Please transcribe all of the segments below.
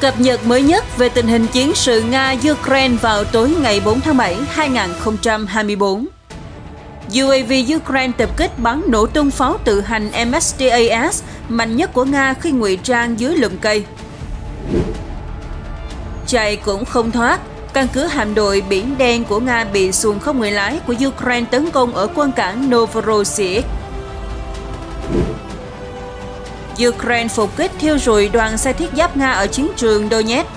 Cập nhật mới nhất về tình hình chiến sự Nga-Ukraine vào tối ngày 4 tháng 7, 2024. UAV Ukraine tập kích bắn nổ tung pháo tự hành MSTAS mạnh nhất của Nga khi ngụy trang dưới lùm cây. Chạy cũng không thoát, căn cứ hạm đội Biển Đen của Nga bị xuồng không người lái của Ukraine tấn công ở quân cảng Novorossiysk. Ukraine phục kích thiêu rụi đoàn xe thiết giáp Nga ở chiến trường Donetsk.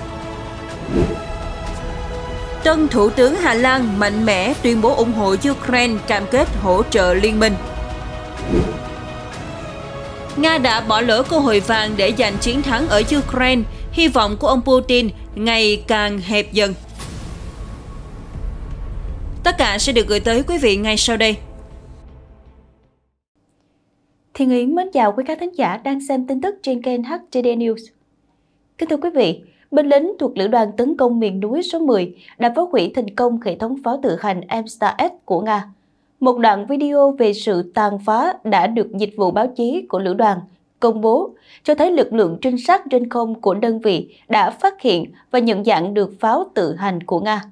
Tân Thủ tướng Hà Lan mạnh mẽ tuyên bố ủng hộ Ukraine cam kết hỗ trợ liên minh. Nga đã bỏ lỡ cơ hội vàng để giành chiến thắng ở Ukraine, hy vọng của ông Putin ngày càng hẹp dần. Tất cả sẽ được gửi tới quý vị ngay sau đây. Thiên Yến mến chào quý khán thính giả đang xem tin tức trên kênh HTD News. Kính thưa quý vị, binh lính thuộc Lữ đoàn tấn công miền núi số 10 đã phá hủy thành công hệ thống pháo tự hành Amstar S của Nga. Một đoạn video về sự tàn phá đã được dịch vụ báo chí của Lữ đoàn công bố, cho thấy lực lượng trinh sát trên không của đơn vị đã phát hiện và nhận dạng được pháo tự hành của Nga.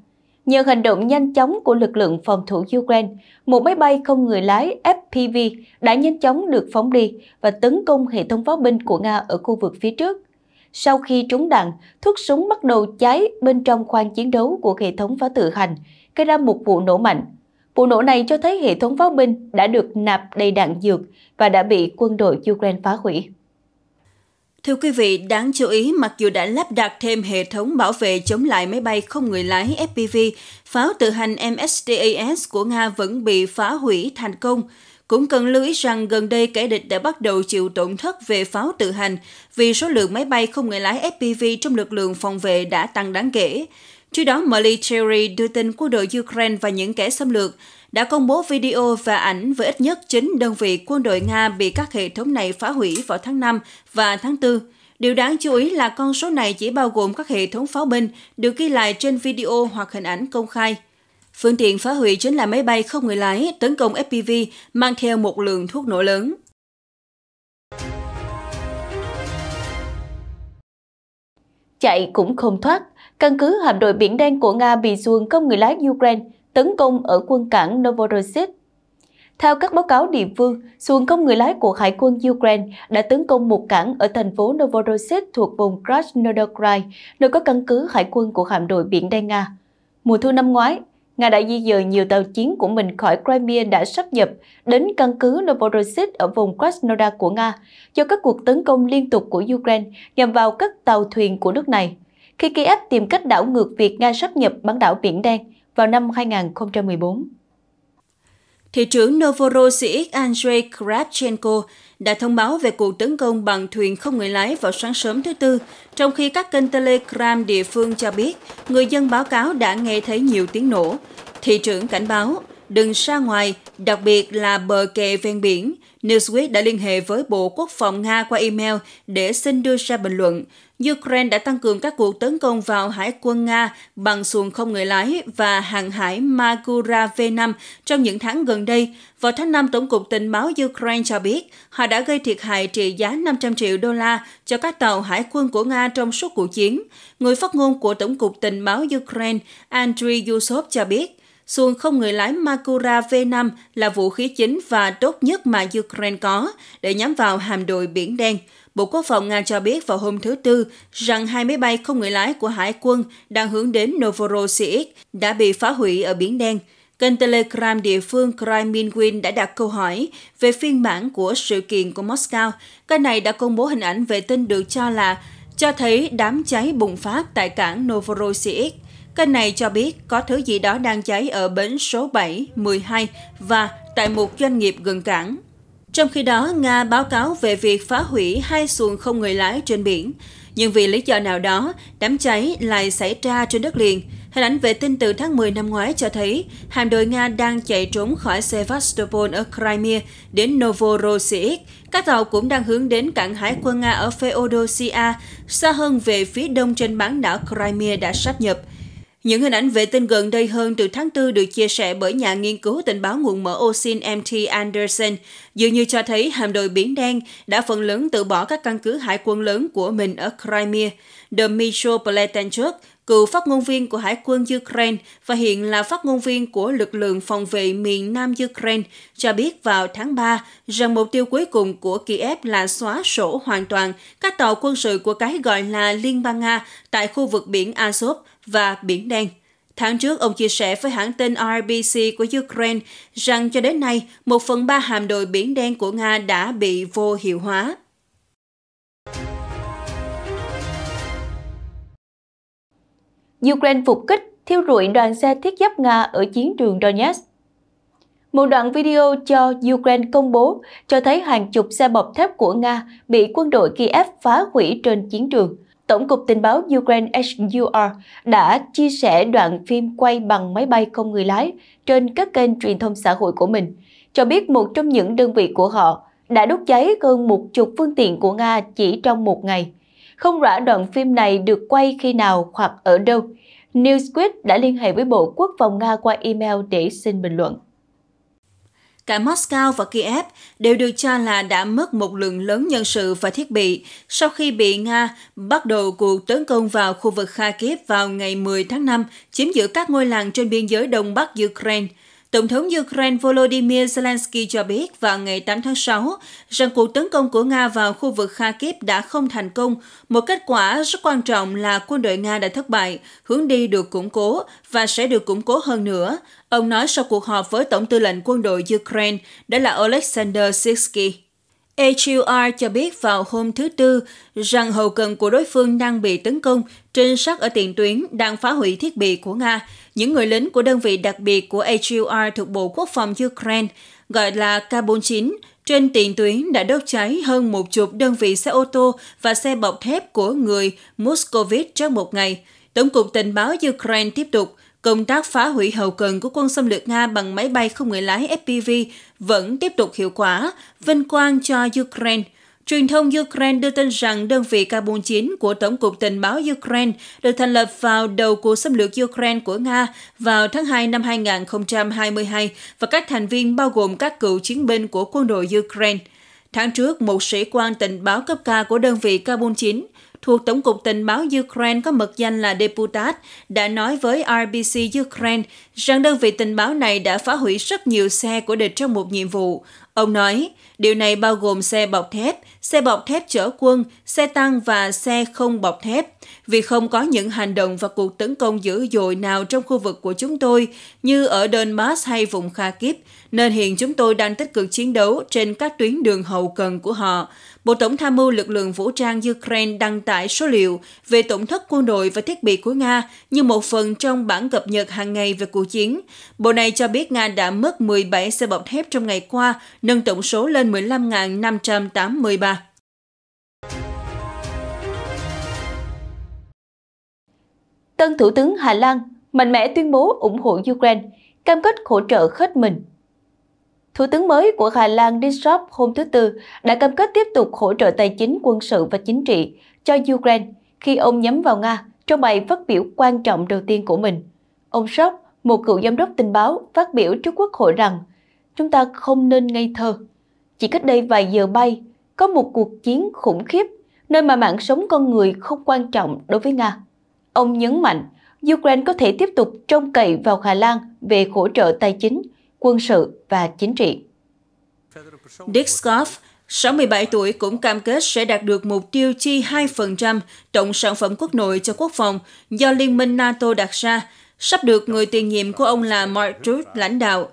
Nhờ hành động nhanh chóng của lực lượng phòng thủ Ukraine, một máy bay không người lái FPV đã nhanh chóng được phóng đi và tấn công hệ thống pháo binh của Nga ở khu vực phía trước. Sau khi trúng đạn, thuốc súng bắt đầu cháy bên trong khoang chiến đấu của hệ thống pháo tự hành, gây ra một vụ nổ mạnh. Vụ nổ này cho thấy hệ thống pháo binh đã được nạp đầy đạn dược và đã bị quân đội Ukraine phá hủy. Thưa quý vị, đáng chú ý mặc dù đã lắp đặt thêm hệ thống bảo vệ chống lại máy bay không người lái FPV, pháo tự hành MSTAS của Nga vẫn bị phá hủy thành công. Cũng cần lưu ý rằng gần đây kẻ địch đã bắt đầu chịu tổn thất về pháo tự hành vì số lượng máy bay không người lái FPV trong lực lượng phòng vệ đã tăng đáng kể. Trước đó, Military đưa tin quân đội Ukraine và những kẻ xâm lược đã công bố video và ảnh với ít nhất 9 đơn vị quân đội Nga bị các hệ thống này phá hủy vào tháng 5 và tháng 4. Điều đáng chú ý là con số này chỉ bao gồm các hệ thống pháo binh được ghi lại trên video hoặc hình ảnh công khai. Phương tiện phá hủy chính là máy bay không người lái tấn công FPV mang theo một lượng thuốc nổ lớn. Chạy cũng không thoát, căn cứ hạm đội Biển Đen của Nga bị xuồng không người lái Ukraine tấn công ở quân cảng Novorossiysk. Theo các báo cáo địa phương, xuồng không người lái của Hải quân Ukraine đã tấn công một cảng ở thành phố Novorossiysk thuộc vùng Krasnodar, nơi có căn cứ hải quân của hạm đội biển Đen Nga. Mùa thu năm ngoái, Nga đã di dời nhiều tàu chiến của mình khỏi Crimea đã sắp nhập đến căn cứ Novorossiysk ở vùng Krasnodar của Nga do các cuộc tấn công liên tục của Ukraine nhằm vào các tàu thuyền của nước này. Khi Kiev tìm cách đảo ngược việc Nga sắp nhập bán đảo Biển Đen, vào năm 2014. Thị trưởng Novorossiysk Andrei Kravchenko đã thông báo về cuộc tấn công bằng thuyền không người lái vào sáng sớm thứ Tư, trong khi các kênh Telegram địa phương cho biết người dân báo cáo đã nghe thấy nhiều tiếng nổ. Thị trưởng cảnh báo, đừng ra ngoài, đặc biệt là bờ kè ven biển. Newsweek đã liên hệ với Bộ Quốc phòng Nga qua email để xin đưa ra bình luận. Ukraine đã tăng cường các cuộc tấn công vào hải quân Nga bằng xuồng không người lái và hàng hải Magura V5 trong những tháng gần đây. Vào tháng 5, Tổng cục Tình báo Ukraine cho biết họ đã gây thiệt hại trị giá 500 triệu đô la cho các tàu hải quân của Nga trong suốt cuộc chiến. Người phát ngôn của Tổng cục Tình báo Ukraine Andriy Yusov cho biết xuồng không người lái Makura V5 là vũ khí chính và tốt nhất mà Ukraine có để nhắm vào hàm đội Biển Đen. Bộ Quốc phòng Nga cho biết vào hôm thứ Tư rằng hai máy bay không người lái của Hải quân đang hướng đến Novorossiysk đã bị phá hủy ở Biển Đen. Kênh Telegram địa phương Kremlin đã đặt câu hỏi về phiên bản của sự kiện của Moscow. Kênh này đã công bố hình ảnh vệ tinh được cho là cho thấy đám cháy bùng phát tại cảng Novorossiysk. Kênh này cho biết có thứ gì đó đang cháy ở bến số 7, 12 và tại một doanh nghiệp gần cảng. Trong khi đó, Nga báo cáo về việc phá hủy hai xuồng không người lái trên biển. Nhưng vì lý do nào đó, đám cháy lại xảy ra trên đất liền. Hình ảnh vệ tinh từ tháng 10 năm ngoái cho thấy hạm đội Nga đang chạy trốn khỏi Sevastopol ở Crimea đến Novorossiysk. Các tàu cũng đang hướng đến cảng hải quân Nga ở Feodosia, xa hơn về phía đông trên bán đảo Crimea đã sắp nhập. Những hình ảnh vệ tinh gần đây hơn từ tháng 4 được chia sẻ bởi nhà nghiên cứu tình báo nguồn mở Osin MT Anderson dường như cho thấy hạm đội Biển Đen đã phần lớn từ bỏ các căn cứ hải quân lớn của mình ở Crimea. Dmitry Pletenchuk, cựu phát ngôn viên của Hải quân Ukraine và hiện là phát ngôn viên của lực lượng phòng vệ miền Nam Ukraine, cho biết vào tháng 3 rằng mục tiêu cuối cùng của Kiev là xóa sổ hoàn toàn các tàu quân sự của cái gọi là Liên bang Nga tại khu vực biển Azov, và Biển Đen. Tháng trước, ông chia sẻ với hãng tin RBC của Ukraine rằng cho đến nay, một phần ba hạm đội Biển Đen của Nga đã bị vô hiệu hóa. Ukraine phục kích, thiêu rụi đoàn xe thiết giáp Nga ở chiến trường Donetsk. Một đoạn video cho Ukraine công bố cho thấy hàng chục xe bọc thép của Nga bị quân đội Kiev phá hủy trên chiến trường – Tổng cục Tình báo Ukraine HUR đã chia sẻ đoạn phim quay bằng máy bay không người lái trên các kênh truyền thông xã hội của mình, cho biết một trong những đơn vị của họ đã đốt cháy hơn một chục phương tiện của Nga chỉ trong một ngày. Không rõ đoạn phim này được quay khi nào hoặc ở đâu. Newsweek đã liên hệ với Bộ Quốc phòng Nga qua email để xin bình luận. Cả Moscow và Kiev đều được cho là đã mất một lượng lớn nhân sự và thiết bị sau khi bị Nga bắt đầu cuộc tấn công vào khu vực Kharkiv vào ngày 10 tháng 5, chiếm giữ các ngôi làng trên biên giới Đông Bắc Ukraine – Tổng thống Ukraine Volodymyr Zelensky cho biết vào ngày 8 tháng 6 rằng cuộc tấn công của Nga vào khu vực Kharkiv đã không thành công. Một kết quả rất quan trọng là quân đội Nga đã thất bại, hướng đi được củng cố và sẽ được củng cố hơn nữa. Ông nói sau cuộc họp với Tổng tư lệnh quân đội Ukraine, đó là Alexander Sisky. AQR cho biết vào hôm thứ Tư rằng hậu cần của đối phương đang bị tấn công, trên sát ở tiền tuyến đang phá hủy thiết bị của Nga. Những người lính của đơn vị đặc biệt của AQR thuộc Bộ Quốc phòng Ukraine, gọi là K-49, trên tiền tuyến đã đốt cháy hơn một chục đơn vị xe ô tô và xe bọc thép của người Muscovite trong một ngày. Tổng cục tình báo Ukraine tiếp tục Công tác phá hủy hậu cần của quân xâm lược Nga bằng máy bay không người lái FPV vẫn tiếp tục hiệu quả, vinh quang cho Ukraine. Truyền thông Ukraine đưa tin rằng đơn vị K-49 của Tổng cục Tình báo Ukraine được thành lập vào đầu cuộc xâm lược Ukraine của Nga vào tháng 2 năm 2022 và các thành viên bao gồm các cựu chiến binh của quân đội Ukraine. Tháng trước, một sĩ quan tình báo cấp cao của đơn vị K-49 thuộc Tổng cục Tình báo Ukraine có mật danh là Deputat, đã nói với RBC Ukraine rằng đơn vị tình báo này đã phá hủy rất nhiều xe của địch trong một nhiệm vụ. Ông nói, điều này bao gồm xe bọc thép, xe bọc thép chở quân, xe tăng và xe không bọc thép. Vì không có những hành động và cuộc tấn công dữ dội nào trong khu vực của chúng tôi như ở Donbass hay vùng Kharkiv, nên hiện chúng tôi đang tích cực chiến đấu trên các tuyến đường hậu cần của họ. Bộ Tổng tham mưu lực lượng vũ trang Ukraine đăng tải số liệu về tổn thất quân đội và thiết bị của Nga như một phần trong bản cập nhật hàng ngày về cuộc chiến. Bộ này cho biết Nga đã mất 17 xe bọc thép trong ngày qua, nâng tổng số lên 15.583. Tân Thủ tướng Hà Lan mạnh mẽ tuyên bố ủng hộ Ukraine, cam kết hỗ trợ hết mình. Thủ tướng mới của Hà Lan Dishop hôm thứ Tư đã cam kết tiếp tục hỗ trợ tài chính, quân sự và chính trị cho Ukraine khi ông nhắm vào Nga trong bài phát biểu quan trọng đầu tiên của mình. Ông Shop một cựu giám đốc tình báo phát biểu trước Quốc hội rằng chúng ta không nên ngây thơ. Chỉ cách đây vài giờ bay, có một cuộc chiến khủng khiếp nơi mà mạng sống con người không quan trọng đối với Nga. Ông nhấn mạnh, Ukraine có thể tiếp tục trông cậy vào Hà Lan về hỗ trợ tài chính, quân sự và chính trị. Dick Scott, 67 tuổi cũng cam kết sẽ đạt được mục tiêu chi 2% tổng sản phẩm quốc nội cho quốc phòng do Liên minh NATO đặt ra sắp được người tiền nhiệm của ông là Mark Truth lãnh đạo.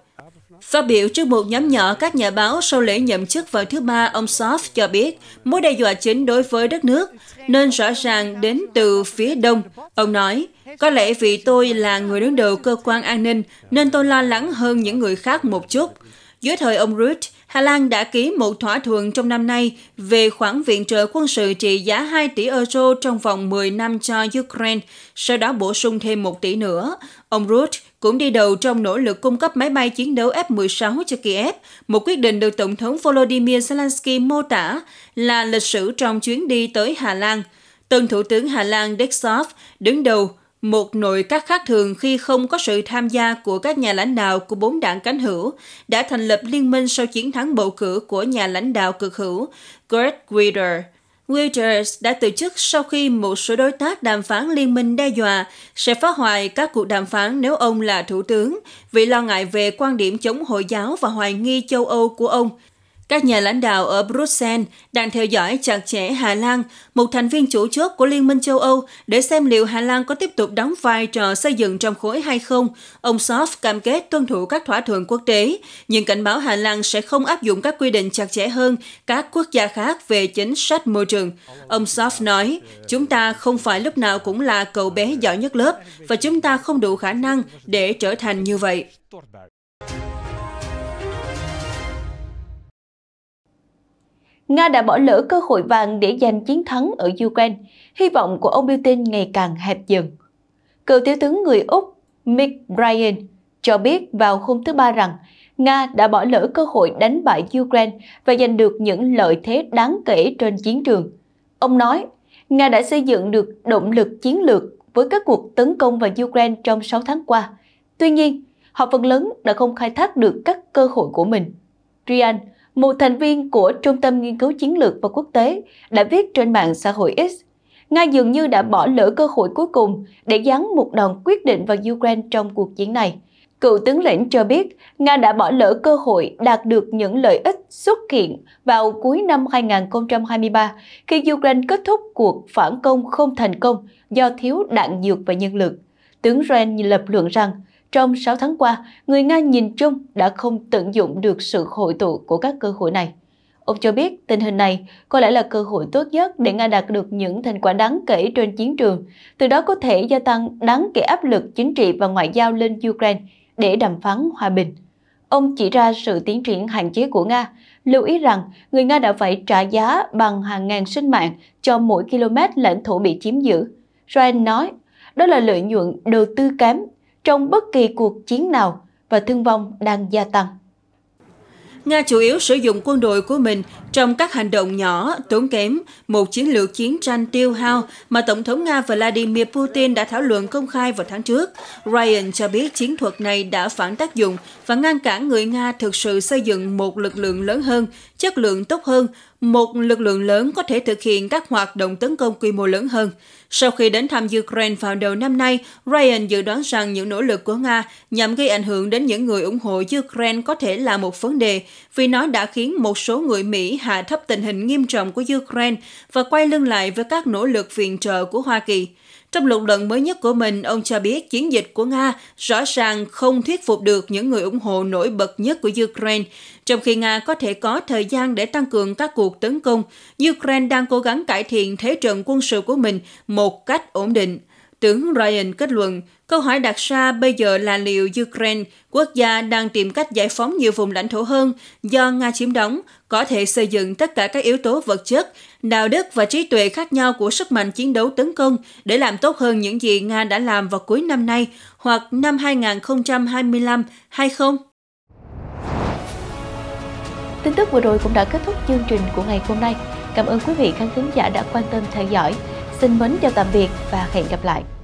Phát biểu trước một nhóm nhỏ các nhà báo sau lễ nhậm chức vào thứ Ba, ông Soft cho biết mối đe dọa chính đối với đất nước nên rõ ràng đến từ phía đông. Ông nói, có lẽ vì tôi là người đứng đầu cơ quan an ninh nên tôi lo lắng hơn những người khác một chút. Dưới thời ông Rutte, Hà Lan đã ký một thỏa thuận trong năm nay về khoản viện trợ quân sự trị giá 2 tỷ euro trong vòng 10 năm cho Ukraine, sau đó bổ sung thêm 1 tỷ nữa. Ông Rutte cũng đi đầu trong nỗ lực cung cấp máy bay chiến đấu F-16 cho Kiev, một quyết định được Tổng thống Volodymyr Zelensky mô tả là lịch sử trong chuyến đi tới Hà Lan. Tân Thủ tướng Hà Lan Dexov đứng đầu một nội các khác thường khi không có sự tham gia của các nhà lãnh đạo của bốn đảng cánh hữu đã thành lập liên minh sau chiến thắng bầu cử của nhà lãnh đạo cực hữu Gert Wilder. Wilders đã từ chức sau khi một số đối tác đàm phán liên minh đe dọa sẽ phá hoại các cuộc đàm phán nếu ông là thủ tướng vì lo ngại về quan điểm chống Hồi giáo và hoài nghi châu Âu của ông – các nhà lãnh đạo ở Bruxelles đang theo dõi chặt chẽ Hà Lan, một thành viên chủ chốt của Liên minh châu Âu, để xem liệu Hà Lan có tiếp tục đóng vai trò xây dựng trong khối hay không. Ông Soft cam kết tuân thủ các thỏa thuận quốc tế, nhưng cảnh báo Hà Lan sẽ không áp dụng các quy định chặt chẽ hơn các quốc gia khác về chính sách môi trường. Ông Soft nói, chúng ta không phải lúc nào cũng là cậu bé giỏi nhất lớp và chúng ta không đủ khả năng để trở thành như vậy. Nga đã bỏ lỡ cơ hội vàng để giành chiến thắng ở Ukraine, hy vọng của ông Putin ngày càng hẹp dần. Cựu thiếu tướng người Úc Mick Bryan cho biết vào hôm thứ Ba rằng Nga đã bỏ lỡ cơ hội đánh bại Ukraine và giành được những lợi thế đáng kể trên chiến trường. Ông nói, Nga đã xây dựng được động lực chiến lược với các cuộc tấn công vào Ukraine trong 6 tháng qua. Tuy nhiên, họ phần lớn đã không khai thác được các cơ hội của mình. Ryan, một thành viên của Trung tâm Nghiên cứu Chiến lược và Quốc tế, đã viết trên mạng xã hội X, Nga dường như đã bỏ lỡ cơ hội cuối cùng để giáng một đòn quyết định vào Ukraine trong cuộc chiến này. Cựu tướng lĩnh cho biết, Nga đã bỏ lỡ cơ hội đạt được những lợi ích xuất hiện vào cuối năm 2023 khi Ukraine kết thúc cuộc phản công không thành công do thiếu đạn dược và nhân lực. Tướng Ren lập luận rằng, trong 6 tháng qua, người Nga nhìn chung đã không tận dụng được sự hội tụ của các cơ hội này. Ông cho biết tình hình này có lẽ là cơ hội tốt nhất để Nga đạt được những thành quả đáng kể trên chiến trường, từ đó có thể gia tăng đáng kể áp lực chính trị và ngoại giao lên Ukraine để đàm phán hòa bình. Ông chỉ ra sự tiến triển hạn chế của Nga, lưu ý rằng người Nga đã phải trả giá bằng hàng ngàn sinh mạng cho mỗi km lãnh thổ bị chiếm giữ. Ryan nói, đó là lợi nhuận đầu tư kém trong bất kỳ cuộc chiến nào và thương vong đang gia tăng. Nga chủ yếu sử dụng quân đội của mình trong các hành động nhỏ, tốn kém, một chiến lược chiến tranh tiêu hao mà Tổng thống Nga Vladimir Putin đã thảo luận công khai vào tháng trước. Ryan cho biết chiến thuật này đã phản tác dụng và ngăn cản người Nga thực sự xây dựng một lực lượng lớn hơn, chất lượng tốt hơn, một lực lượng lớn có thể thực hiện các hoạt động tấn công quy mô lớn hơn. Sau khi đến thăm Ukraine vào đầu năm nay, Ryan dự đoán rằng những nỗ lực của Nga nhằm gây ảnh hưởng đến những người ủng hộ Ukraine có thể là một vấn đề, vì nó đã khiến một số người Mỹ hạ thấp tình hình nghiêm trọng của Ukraine và quay lưng lại với các nỗ lực viện trợ của Hoa Kỳ. Trong luận luận mới nhất của mình, ông cho biết chiến dịch của Nga rõ ràng không thuyết phục được những người ủng hộ nổi bật nhất của Ukraine. Trong khi Nga có thể có thời gian để tăng cường các cuộc tấn công, Ukraine đang cố gắng cải thiện thế trận quân sự của mình một cách ổn định. Tướng Ryan kết luận, câu hỏi đặt ra bây giờ là liệu Ukraine, quốc gia đang tìm cách giải phóng nhiều vùng lãnh thổ hơn do Nga chiếm đóng, có thể xây dựng tất cả các yếu tố vật chất, đạo đức và trí tuệ khác nhau của sức mạnh chiến đấu tấn công để làm tốt hơn những gì Nga đã làm vào cuối năm nay hoặc năm 2025 hay không? Tin tức vừa rồi cũng đã kết thúc chương trình của ngày hôm nay. Cảm ơn quý vị khán thính giả đã quan tâm theo dõi. Xin mến chào tạm biệt và hẹn gặp lại!